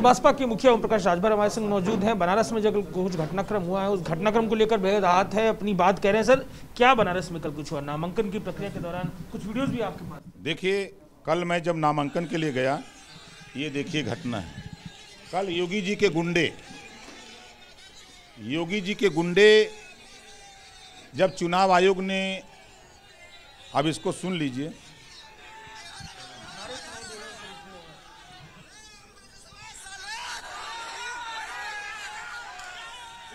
सुभाषपा के मुखिया ओम प्रकाश राजभर हमारे संग मौजूद हैं बनारस में जब कुछ घटनाक्रम हुआ है उस घटनाक्रम को लेकर बेहद आहत है अपनी बात कह रहे हैं सर क्या बनारस में कल कुछ हुआ नामांकन की प्रक्रिया के दौरान कुछ वीडियोस भी आपके पास देखिए कल मैं जब नामांकन के लिए गया ये देखिए घटना है कल योगी जी के गुंडे योगी जी के गुंडे जब चुनाव आयोग ने अब इसको सुन लीजिए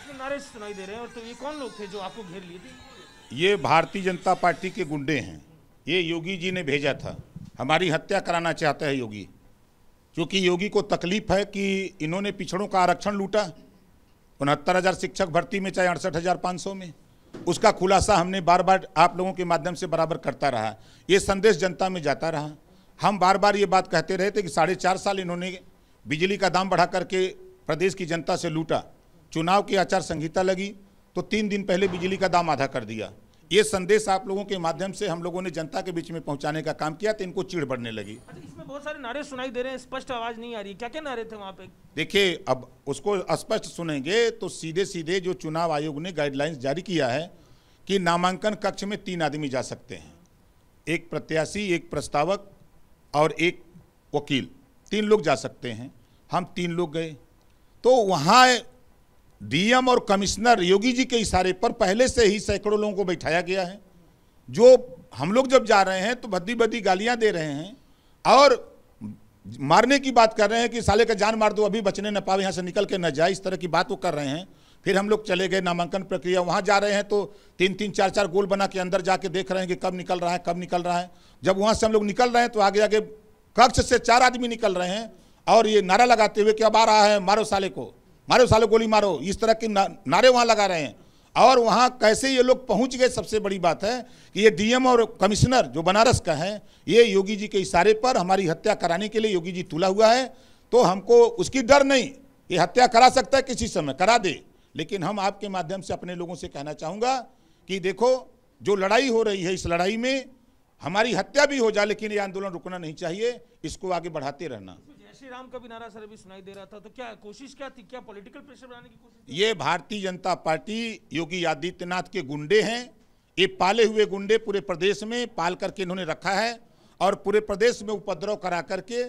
आपके नारे सुनाई दे रहे हैं और तो ये कौन लोग थे जो आपको घेर लिए थे ये भारतीय जनता पार्टी के गुंडे हैं ये योगी जी ने भेजा था हमारी हत्या कराना चाहता है योगी क्योंकि योगी को तकलीफ है कि इन्होंने पिछड़ों का आरक्षण लूटा उनहत्तर हज़ार शिक्षक भर्ती में चाहे अड़सठ हज़ार पाँच सौ में उसका खुलासा हमने बार बार आप लोगों के माध्यम से बराबर करता रहा ये संदेश जनता में जाता रहा हम बार बार ये बात कहते रहे थे कि साढ़े चार साल इन्होंने बिजली का दाम बढ़ा करके प्रदेश की जनता से लूटा चुनाव की आचार संहिता लगी तो तीन दिन पहले बिजली का दाम आधा कर दिया ये संदेश आप लोगों के माध्यम से हम लोगों ने जनता के बीच में पहुंचाने का काम किया तो इनको चीड़ बढ़ने लगी अच्छा, इसमें बहुत सारे नारे सुनाई दे रहे हैं स्पष्ट आवाज नहीं आ रही क्या क्या नारे थे वहाँ पे देखिए अब उसको स्पष्ट सुनेंगे तो सीधे सीधे जो चुनाव आयोग ने गाइडलाइंस जारी किया है कि नामांकन कक्ष में तीन आदमी जा सकते हैं एक प्रत्याशी एक प्रस्तावक और एक वकील तीन लोग जा सकते हैं हम तीन लोग गए तो वहाँ डीएम और कमिश्नर योगी जी के इशारे पर पहले से ही सैकड़ों लोगों को बैठाया गया है जो हम लोग जब जा रहे हैं तो भद्दी भद्दी गालियां दे रहे हैं और मारने की बात कर रहे हैं कि साले का जान मार दो अभी बचने न पावे यहाँ से निकल के न जाए इस तरह की बात वो कर रहे हैं फिर हम लोग चले गए नामांकन प्रक्रिया वहाँ जा रहे हैं तो तीन तीन चार चार गोल बना के अंदर जाके देख रहे हैं कि कब निकल रहा है कब निकल रहा है जब वहाँ से हम लोग निकल रहे हैं तो आगे आगे कक्ष से चार आदमी निकल रहे हैं और ये नारा लगाते हुए कि अब आ रहा है मारो साले को मारो सालो गोली मारो इस तरह के ना, नारे वहाँ लगा रहे हैं और वहाँ कैसे ये लोग पहुँच गए सबसे बड़ी बात है कि ये डीएम और कमिश्नर जो बनारस का है ये योगी जी के इशारे पर हमारी हत्या कराने के लिए योगी जी तुला हुआ है तो हमको उसकी डर नहीं ये हत्या करा सकता है किसी समय करा दे लेकिन हम आपके माध्यम से अपने लोगों से कहना चाहूँगा कि देखो जो लड़ाई हो रही है इस लड़ाई में हमारी हत्या भी हो जाए लेकिन ये आंदोलन रुकना नहीं चाहिए इसको आगे बढ़ाते रहना राम का भी नारा सर अभी सुनाई दे रहा था तो क्या कोशिश क्या थी क्या पॉलिटिकल प्रेशर बनाने की कोशिश ये भारतीय जनता पार्टी योगी आदित्यनाथ के गुंडे हैं ये पाले हुए गुंडे पूरे प्रदेश में पाल करके इन्होंने रखा है और पूरे प्रदेश में उपद्रव करा करके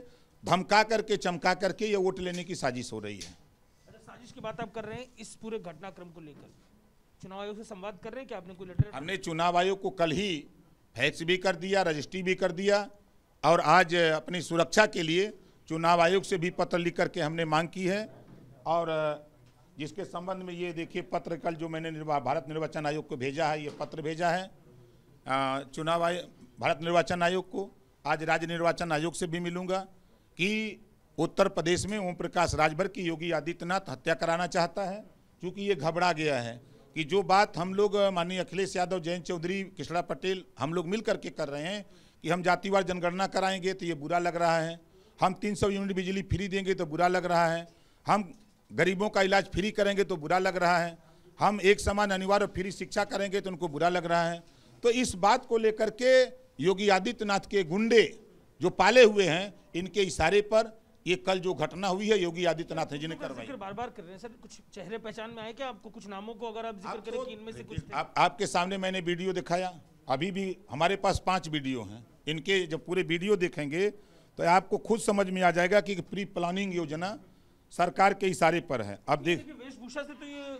धमका करके चमका करके ये वोट लेने की साजिश हो रही है अच्छा, साजिश की बात आप कर रहे हैं इस पूरे घटनाक्रम को लेकर चुनाव आयोग से संवाद कर रहे हैं कि आपने कोई लेटर हमने चुनाव आयोग को कल ही फैक्स भी कर दिया रजिस्ट्री भी कर दिया और आज अपनी सुरक्षा के लिए चुनाव आयोग से भी पत्र लिख करके हमने मांग की है और जिसके संबंध में ये देखिए पत्र कल जो मैंने निर्वा भारत निर्वाचन आयोग को भेजा है ये पत्र भेजा है चुनाव आयोग भारत निर्वाचन आयोग को आज राज्य निर्वाचन आयोग से भी मिलूंगा कि उत्तर प्रदेश में ओम प्रकाश राजभर की योगी आदित्यनाथ हत्या कराना चाहता है क्योंकि ये घबरा गया है कि जो बात हम लोग माननीय अखिलेश यादव जयंत चौधरी किशड़ा पटेल हम लोग मिल करके कर रहे हैं कि हम जातिवार जनगणना कराएंगे तो ये बुरा लग रहा है हम 300 यूनिट बिजली फ्री देंगे तो बुरा लग रहा है हम गरीबों का इलाज फ्री करेंगे तो बुरा लग रहा है हम एक समान अनिवार्य फ्री शिक्षा करेंगे तो उनको बुरा लग रहा है तो इस बात को लेकर के योगी आदित्यनाथ के गुंडे जो पाले हुए हैं इनके इशारे पर ये कल जो घटना हुई है योगी आदित्यनाथ जी ने करवाई बार बार कर रहे हैं सर कुछ चेहरे पहचान में आए क्या आपको कुछ नामों को अगर आप जिक्र करें कि इनमें से कुछ आप, आपके सामने मैंने वीडियो दिखाया अभी भी हमारे पास पांच वीडियो हैं इनके जब पूरे वीडियो देखेंगे तो आपको खुद समझ में आ जाएगा कि प्री प्लानिंग योजना सरकार के इशारे पर है अब देख वेशभूषा से तो ये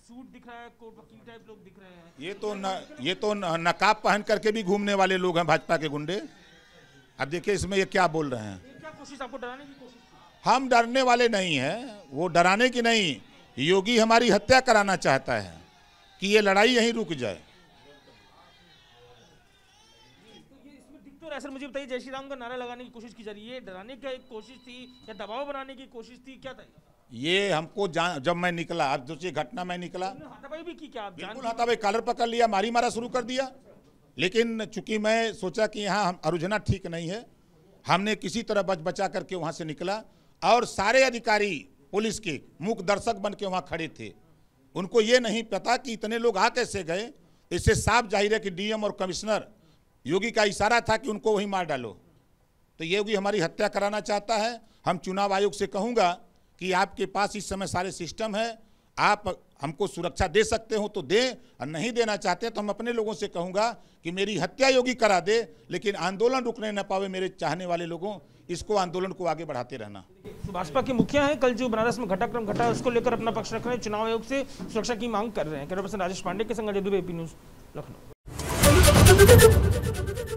सूट दिख रहा है कोट वकील टाइप लोग दिख रहे हैं ये तो न ये तो नकाब पहन करके भी घूमने वाले लोग हैं भाजपा के गुंडे अब देखिए इसमें ये क्या बोल रहे हैं कोशिश आपको डराने की कोशिश हम डरने वाले नहीं हैं वो डराने की नहीं योगी हमारी हत्या कराना चाहता है कि ये लड़ाई यहीं रुक जाए सर मुझे बताइए जय श्री राम का नारा लगाने की कोशिश की जा रही है डराने का एक कोशिश थी या दबाव बनाने की कोशिश थी क्या था ये हमको जब मैं निकला आप सोचिए घटना में निकला भी की क्या बिल्कुल हाथापाई कालर पकड़ लिया मारी मारा शुरू कर दिया लेकिन चूंकि मैं सोचा कि यहाँ अरुझना ठीक नहीं है हमने किसी तरह बच बचा करके वहाँ से निकला और सारे अधिकारी पुलिस के मुख दर्शक बन के वहाँ खड़े थे उनको ये नहीं पता कि इतने लोग आ कैसे गए इससे साफ जाहिर है कि डीएम और कमिश्नर योगी का इशारा था कि उनको वहीं मार डालो तो योगी हमारी हत्या कराना चाहता है हम चुनाव आयोग से कहूँगा कि आपके पास इस समय सारे सिस्टम है आप हमको सुरक्षा दे सकते हो तो दे और नहीं देना चाहते तो हम अपने लोगों से कहूँगा कि मेरी हत्या योगी करा दे लेकिन आंदोलन रुकने न पावे मेरे चाहने वाले लोगों इसको आंदोलन को आगे बढ़ाते रहना भाजपा के मुखिया हैं कल जो बनारस में घटाक्रम घटा उसको लेकर अपना पक्ष रख रहे हैं चुनाव आयोग से सुरक्षा की मांग कर रहे हैं राजेश पांडे के संगठन न्यूज लखनऊ